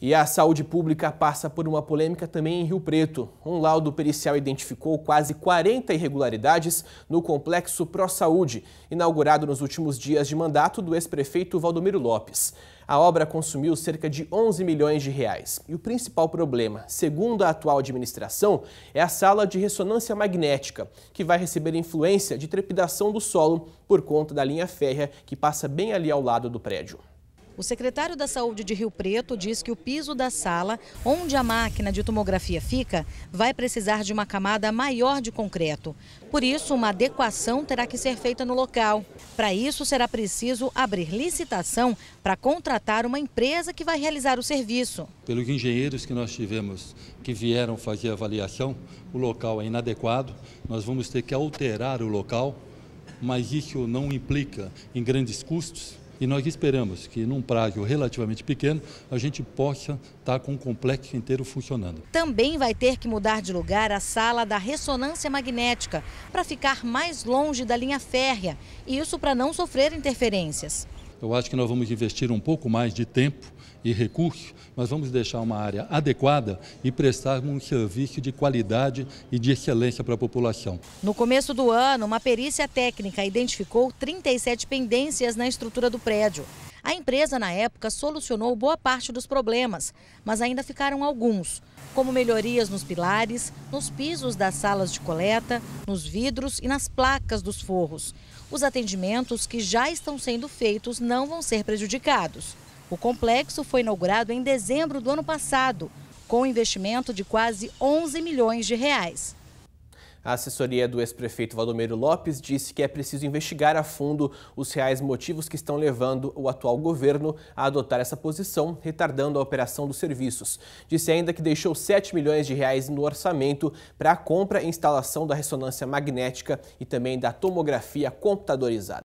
E a saúde pública passa por uma polêmica também em Rio Preto. Um laudo pericial identificou quase 40 irregularidades no complexo Pró-Saúde, inaugurado nos últimos dias de mandato do ex-prefeito Valdomiro Lopes. A obra consumiu cerca de 11 milhões de reais. E o principal problema, segundo a atual administração, é a sala de ressonância magnética, que vai receber influência de trepidação do solo por conta da linha férrea que passa bem ali ao lado do prédio. O secretário da Saúde de Rio Preto diz que o piso da sala, onde a máquina de tomografia fica, vai precisar de uma camada maior de concreto. Por isso, uma adequação terá que ser feita no local. Para isso, será preciso abrir licitação para contratar uma empresa que vai realizar o serviço. Pelos engenheiros que nós tivemos que vieram fazer a avaliação, o local é inadequado. Nós vamos ter que alterar o local, mas isso não implica em grandes custos e nós esperamos que, num prazo relativamente pequeno, a gente possa estar com o complexo inteiro funcionando. Também vai ter que mudar de lugar a sala da ressonância magnética para ficar mais longe da linha férrea. Isso para não sofrer interferências. Eu acho que nós vamos investir um pouco mais de tempo e recursos, nós vamos deixar uma área adequada e prestarmos um serviço de qualidade e de excelência para a população. No começo do ano, uma perícia técnica identificou 37 pendências na estrutura do prédio. A empresa, na época, solucionou boa parte dos problemas, mas ainda ficaram alguns, como melhorias nos pilares, nos pisos das salas de coleta, nos vidros e nas placas dos forros. Os atendimentos que já estão sendo feitos não vão ser prejudicados. O complexo foi inaugurado em dezembro do ano passado, com investimento de quase 11 milhões de reais. A assessoria do ex-prefeito Valdomiro Lopes disse que é preciso investigar a fundo os reais motivos que estão levando o atual governo a adotar essa posição, retardando a operação dos serviços. Disse ainda que deixou 7 milhões de reais no orçamento para a compra e instalação da ressonância magnética e também da tomografia computadorizada.